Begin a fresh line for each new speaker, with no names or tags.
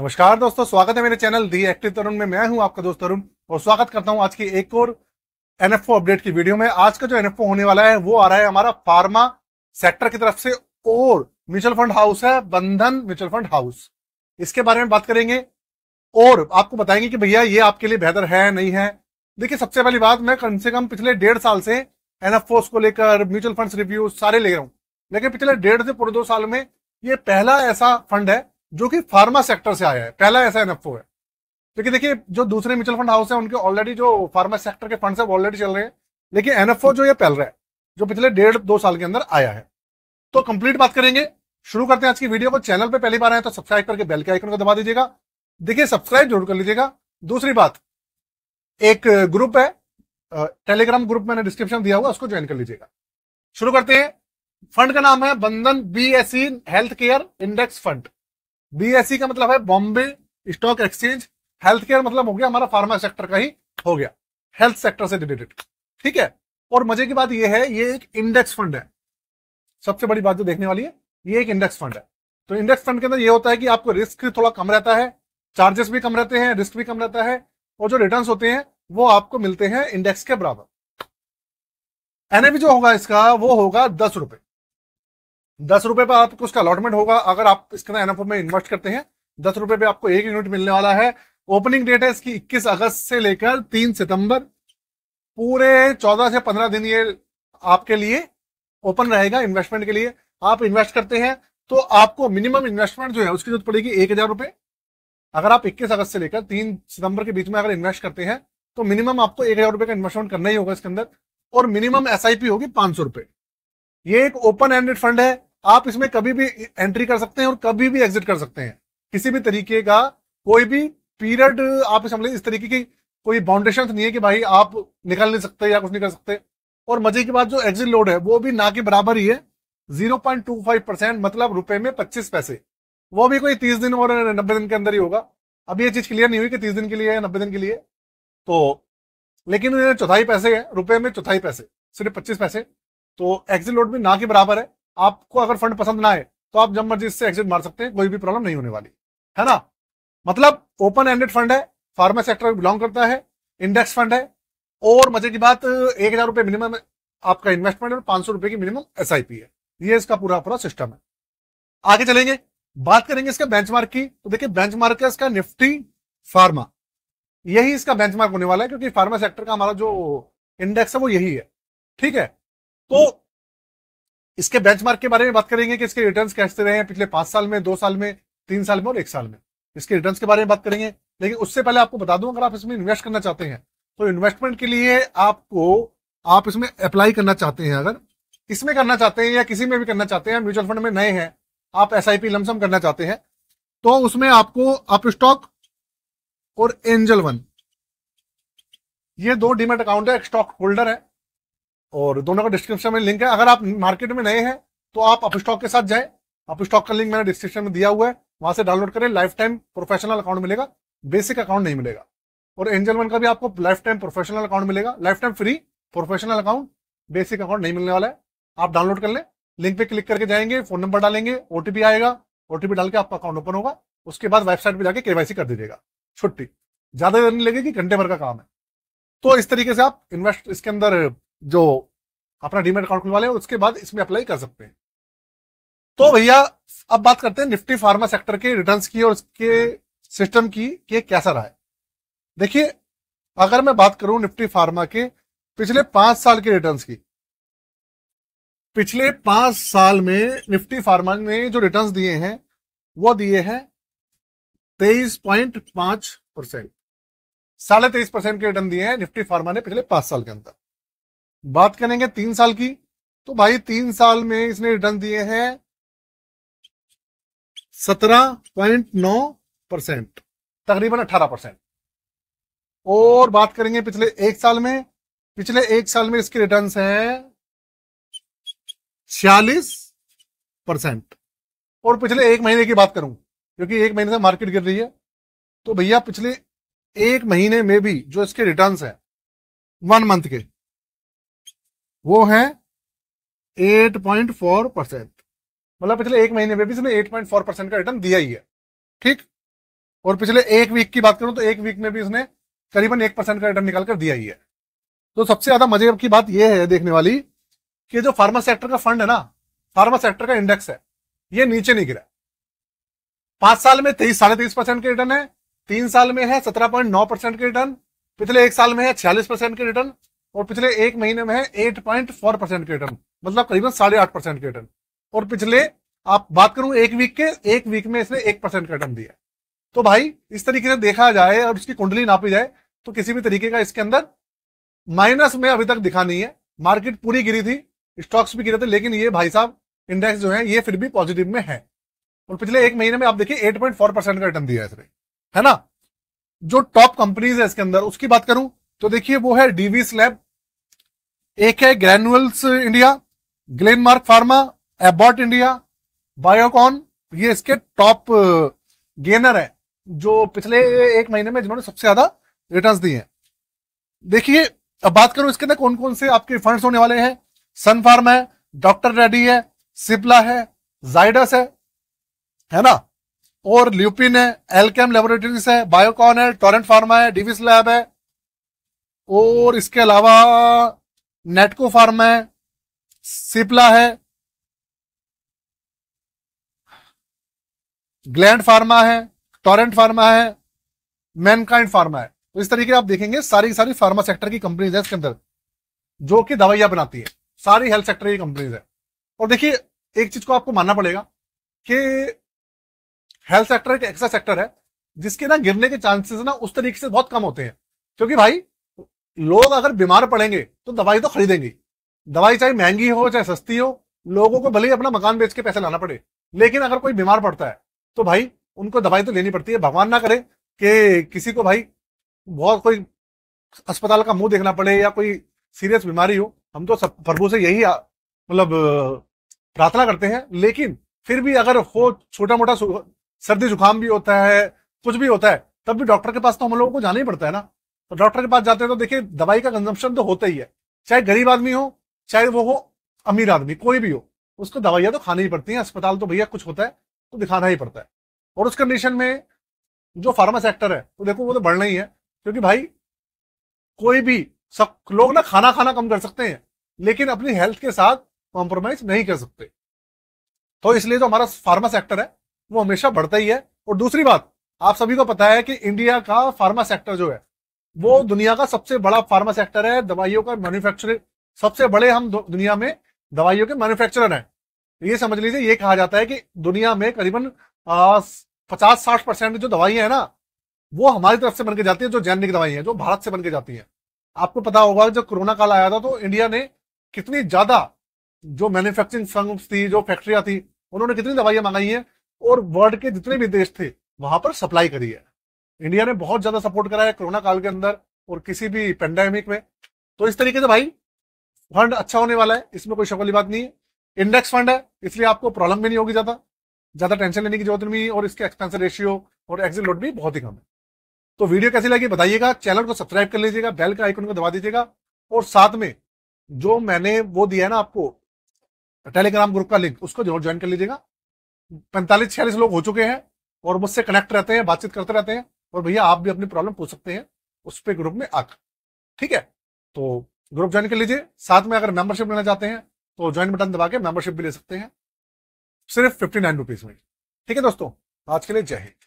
नमस्कार दोस्तों स्वागत है मेरे चैनल दी एक्टिव तरुण में मैं हूं आपका दोस्त तरुण और स्वागत करता हूं आज की एक और एनएफओ अपडेट की वीडियो में आज का जो एनएफओ होने वाला है वो आ रहा है हमारा फार्मा सेक्टर की तरफ से और म्यूचुअल फंड हाउस है बंधन म्यूचुअल फंड हाउस इसके बारे में बात करेंगे और आपको बताएंगे कि भैया ये आपके लिए बेहतर है नहीं है देखिए सबसे पहली बात मैं कम से कम पिछले डेढ़ साल से एनएफओ को लेकर म्यूचुअल फंड रिव्यू सारे ले रहा हूँ लेकिन पिछले डेढ़ से पूरे दो साल में ये पहला ऐसा फंड है जो कि फार्मा सेक्टर से आया है पहला ऐसा एन है क्योंकि देखिए जो दूसरे म्यूचुअल फंड हाउस है उनके ऑलरेडी जो फार्मा सेक्टर के फंड है ऑलरेडी चल रहे हैं लेकिन एनएफओ जो ये पहल रहा है जो पिछले डेढ़ दो साल के अंदर आया है तो कंप्लीट बात करेंगे शुरू करते हैं आज की वीडियो को चैनल पे पहली बार आए तो सब्सक्राइब करके बेल के आइकन को दबा दीजिएगा देखिए सब्सक्राइब जरूर कर लीजिएगा दूसरी बात एक ग्रुप है टेलीग्राम ग्रुप मैंने डिस्क्रिप्शन दिया हुआ उसको ज्वाइन कर लीजिएगा शुरू करते हैं फंड का नाम है Bandhan B health care index fund BSE का मतलब है Bombay stock exchange health care मतलब हो गया हमारा फार्मा सेक्टर का ही हो गया हेल्थ सेक्टर से रिलेटेड ठीक है और मजे की बात यह है ये एक इंडेक्स फंड है सबसे बड़ी बात जो देखने वाली है ये एक इंडेक्स फंड है तो इंडेक्स फंड के अंदर ये होता है कि आपको रिस्क थोड़ा कम रहता है चार्जेस भी कम रहते हैं रिस्क भी कम रहता है और जो रिटर्न होते हैं वो आपको मिलते हैं इंडेक्स के बराबर एनएवी जो होगा इसका वो होगा दस रुपए दस रुपए पर आपको उसका अलॉटमेंट होगा अगर आप इसके अंदर एनएफओ में इन्वेस्ट करते हैं दस रुपए पे आपको एक यूनिट मिलने वाला है ओपनिंग डेट है इसकी इक्कीस अगस्त से लेकर तीन सितंबर पूरे चौदह से पंद्रह दिन ये आपके लिए ओपन रहेगा इन्वेस्टमेंट के लिए आप इन्वेस्ट करते हैं तो आपको मिनिमम इन्वेस्टमेंट जो है उसकी जरूरत पड़ेगी एक हजार रुपए अगर आप 21 अगस्त से लेकर 3 सितंबर के बीच में अगर इन्वेस्ट करते हैं तो मिनिमम आपको एक हजार रुपए का इन्वेस्टमेंट करना ही होगा इसके अंदर और मिनिमम एस होगी पांच सौ रुपए ये एक ओपन एंडेड फंड है आप इसमें कभी भी एंट्री कर सकते हैं और कभी भी एग्जिट कर सकते हैं किसी भी तरीके का कोई भी पीरियड आप समझ इस तरीके की कोई बाउंडेशन नहीं है कि भाई आप निकल नहीं सकते या कुछ नहीं कर सकते और मजे की बात जो एग्जिट लोड है वो भी ना के बराबर ही है फाइव परसेंट मतलब रुपए में पच्चीस पैसे वो भी कोई तीस दिन और नब्बे दिन के अंदर ही होगा अभी ये चीज क्लियर नहीं हुई कि तीस दिन के लिए या नब्बे दिन के लिए तो लेकिन चौथाई पैसे है रुपए में चौथाई पैसे सिर्फ पच्चीस पैसे तो एग्जिट लोड भी ना के बराबर है आपको अगर फंड पसंद ना आए तो आप जब मर्जी इससे एग्जिट मार सकते हैं कोई भी प्रॉब्लम नहीं होने वाली है ना मतलब ओपन एंडेड फंड है फार्मा सेक्टर बिलोंग करता है इंडेक्स फंड है और मजे की बात एक हजार रुपए मिनिमम आपका इन्वेस्टमेंट और पांच सौ रुपए की मिनिमम एस है ये इसका पूरा पूरा सिस्टम है आगे चलेंगे बात करेंगे इसके बेंचमार्क की तो देखिए बेंचमार्क है इसका निफ्टी फार्मा यही इसका बेंचमार्क होने वाला है क्योंकि फार्मा सेक्टर का हमारा जो इंडेक्स है वो यही है ठीक है तो इसके बेंचमार्क के बारे में बात करेंगे कि इसके रिटर्न्स कैसे रहे हैं पिछले पांच साल में दो साल में तीन साल में और एक साल में इसके रिटर्न्स के बारे में बात करेंगे लेकिन उससे पहले आपको बता दूं अगर आप इसमें इन्वेस्ट करना चाहते हैं तो इन्वेस्टमेंट के लिए आपको आप इसमें अप्लाई करना चाहते हैं अगर इसमें करना चाहते हैं या किसी में भी करना चाहते हैं म्यूचुअल फंड में नए हैं आप एस आई लमसम करना चाहते हैं तो उसमें आपको अप स्टॉक और एंजल वन ये दो डीमेट अकाउंट है एक स्टॉक होल्डर है और दोनों का डिस्क्रिप्शन में लिंक है अगर आप मार्केट में नए हैं तो आप अपस्टॉक स्टॉक के साथ जाएं आप स्टॉक का लिंक मैंने डिस्क्रिप्शन में दिया हुआ है वहां से डाउनलोड करें लाइफ टाइम प्रोफेशनल अकाउंट मिलेगा बेसिक अकाउंट नहीं मिलेगा और एंजल वन का भी आपको लाइफ टाइम प्रोफेशनल अकाउंट मिलेगा life time free professional account basic account नहीं मिलने वाला है आप डाउनलोड कर लें लिंक पे क्लिक करके जाएंगे फोन नंबर डालेंगे ओटीपी आएगा ओटीपी डाल के आपका अकाउंट ओपन होगा उसके बाद वेबसाइट पे जाके केवाईसी कर दीजिएगा छुट्टी ज्यादा देर नहीं लगेगी घंटे भर का काम है तो इस तरीके से आप इन्वेस्ट इसके अंदर जो अपना डीमेट अकाउंट खुलवा लें उसके बाद इसमें अप्लाई कर सकते हैं तो भैया अब बात करते हैं निफ्टी फार्मा सेक्टर के रिटर्न की और उसके सिस्टम की के कैसा रहा है देखिए अगर मैं बात करूं निफ्टी फार्मा के पिछले पांच साल के रिटर्न्स की पिछले पांच साल में निफ्टी फार्मा ने जो रिटर्न्स दिए हैं वो दिए हैं तेईस पॉइंट पांच परसेंट साढ़े तेईस परसेंट के रिटर्न दिए हैं निफ्टी फार्मा ने पिछले पांच साल के अंदर बात करेंगे तीन साल की तो भाई तीन साल में इसने रिटर्न दिए हैं सत्रह पॉइंट नौ परसेंट तकरीबन अठारह परसेंट और बात करेंगे पिछले एक साल में पिछले एक साल में इसके रिटर्न हैं छियालीस परसेंट और पिछले एक महीने की बात करूं क्योंकि एक महीने से मार्केट गिर रही है तो भैया पिछले एक महीने में भी जो इसके रिटर्न है वन मंथ के वो है 8.4 परसेंट मतलब पिछले एक महीने में भी इसने 8.4 परसेंट का रिटर्न दिया ही है ठीक और पिछले एक वीक की बात करूं तो एक वीक में भी उसने करीबन एक परसेंट का रिटर्न निकालकर दिया ही है तो सबसे ज्यादा मजे की बात यह है देखने वाली कि जो फार्मा सेक्टर का फंड है ना फार्मा सेक्टर का इंडेक्स है ये नीचे नहीं गिरा पांच साल में तेईस साढ़े तेईस परसेंट के रिटर्न है तीन साल में है सत्रह पॉइंट नौ परसेंट के रिटर्न पिछले एक साल में है छियालीस परसेंट के रिटर्न और पिछले एक महीने में है एट पॉइंट फोर परसेंट के रिटर्न मतलब करीबन साढ़े आठ परसेंट के रिटर्न और पिछले आप बात करूं एक वीक के एक वीक में इसने एक परसेंट का रिटर्न दिया तो भाई इस तरीके से देखा जाए और इसकी कुंडली नापी जाए तो किसी भी तरीके का इसके अंदर माइनस में अभी तक दिखा नहीं है मार्केट पूरी गिरी थी स्टॉक्स भी गिरे थे लेकिन ये भाई साहब इंडेक्स जो है ये फिर भी पॉजिटिव में है और पिछले एक महीने में आप देखिए एट पॉइंट फोर परसेंट का रिटर्न दिया है इसने है ना जो टॉप कंपनीज है इसके अंदर उसकी बात करूं तो देखिए वो है डीवी स्लैब एक है Granules India Glenmark pharma Abbott India Biocon ये इसके टॉप गेनर है जो पिछले एक महीने में जिन्होंने सबसे ज्यादा रिटर्न्स दिए हैं देखिए अब बात करूं इसके अंदर कौन कौन से आपके फंड्स होने वाले हैं सन फार्म है डॉक्टर रेड्डी है सिप्ला है जाइडस है है ना और ल्यूपिन है एलकेम लेबोरेटरीज है बायोकॉन है टोरेंट फार्मा है डिविस लैब है और इसके अलावा नेटको फार्मा है सिप्ला है ग्लैंड फार्मा है टॉरेंट फार्मा है मैनकाइंड फार्मा है तो इस तरीके आप देखेंगे सारी सारी फार्मा सेक्टर की कंपनीज है इसके अंदर जो कि दवाइयां बनाती है सारी हेल्थ सेक्टर की कंपनीज है और देखिए एक चीज को आपको मानना पड़ेगा कि हेल्थ सेक्टर एक ऐसा सेक्टर है जिसके ना गिरने के चांसेस ना उस तरीके से बहुत कम होते हैं क्योंकि भाई लोग अगर बीमार पड़ेंगे तो दवाई तो खरीदेंगे दवाई चाहे महंगी हो चाहे सस्ती हो लोगों को भले ही अपना मकान बेच के पैसे लाना पड़े लेकिन अगर कोई बीमार पड़ता है तो भाई उनको दवाई तो लेनी पड़ती है भगवान ना करे कि किसी को भाई बहुत कोई अस्पताल का मुंह देखना पड़े या कोई सीरियस बीमारी हो हम तो सब प्रभु से यही मतलब प्रार्थना करते हैं लेकिन फिर भी अगर हो छोटा मोटा सर्दी जुकाम भी होता है कुछ भी होता है तब भी डॉक्टर के पास तो हम लोगों को जाना ही पड़ता है ना तो डॉक्टर के पास जाते हैं तो देखिए दवाई का कंजम्पशन तो होता ही है चाहे गरीब आदमी हो चाहे वो हो अमीर आदमी कोई भी हो उसको दवाइयाँ तो खानी ही पड़ती हैं अस्पताल तो भैया कुछ होता है तो दिखाना ही पड़ता है और उस कंडीशन में जो फार्मा सेक्टर है तो देखो वो तो बढ़ना ही है क्योंकि भाई कोई भी सब लोग ना खाना खाना कम कर सकते हैं लेकिन अपनी हेल्थ के साथ कॉम्प्रोमाइज नहीं कर सकते तो इसलिए जो तो हमारा फार्मा सेक्टर है वो हमेशा बढ़ता ही है और दूसरी बात आप सभी को पता है कि इंडिया का फार्मा सेक्टर जो है वो दुनिया का सबसे बड़ा फार्मा सेक्टर है दवाइयों का मैन्युफैक्चरिंग सबसे बड़े हम दुनिया में दवाइयों के मैन्युफैक्चरर हैं ये समझ लीजिए ये कहा जाता है कि दुनिया में करीबन पचास साठ परसेंट जो दवाइयां है ना वो हमारी तरफ से बन के जाती है जो जैनिक दवाई है जो भारत से बन के जाती है आपको पता होगा जब कोरोना काल आया था तो इंडिया ने कितनी ज्यादा जो मैन्युफैक्चरिंग फर्म थी जो फैक्ट्रियां थी उन्होंने कितनी दवाइयां मंगाई हैं और वर्ल्ड के जितने भी देश थे वहां पर सप्लाई करी है इंडिया ने बहुत ज्यादा सपोर्ट करा है कोरोना काल के अंदर और किसी भी पेंडेमिक में तो इस तरीके से भाई फंड अच्छा होने वाला है इसमें कोई शक वाली बात नहीं है इंडेक्स फंड है इसलिए आपको प्रॉब्लम भी नहीं होगी ज्यादा ज्यादा टेंशन लेने की जरूरत नहीं और इसके एक्सपेंस रेशियो और एग्जिट लोड भी बहुत ही कम है तो वीडियो कैसी लगी बताइएगा चैनल को सब्सक्राइब कर लीजिएगा बेल का आइकन को दबा दीजिएगा और साथ में जो मैंने वो दिया है ना आपको टेलीग्राम ग्रुप का लिंक उसको जरूर ज्वाइन कर लीजिएगा पैंतालीस छियालीस लोग हो चुके हैं और मुझसे कनेक्ट रहते हैं बातचीत करते रहते हैं और भैया आप भी अपनी प्रॉब्लम पूछ सकते हैं उस पर ग्रुप में आकर ठीक है तो ग्रुप ज्वाइन कर लीजिए साथ में अगर मेंबरशिप लेना चाहते हैं तो ज्वाइन बटन दबा के मेंबरशिप भी ले सकते हैं सिर्फ फिफ्टी नाइन रुपीज में ठीक है दोस्तों आज के लिए जय हिंद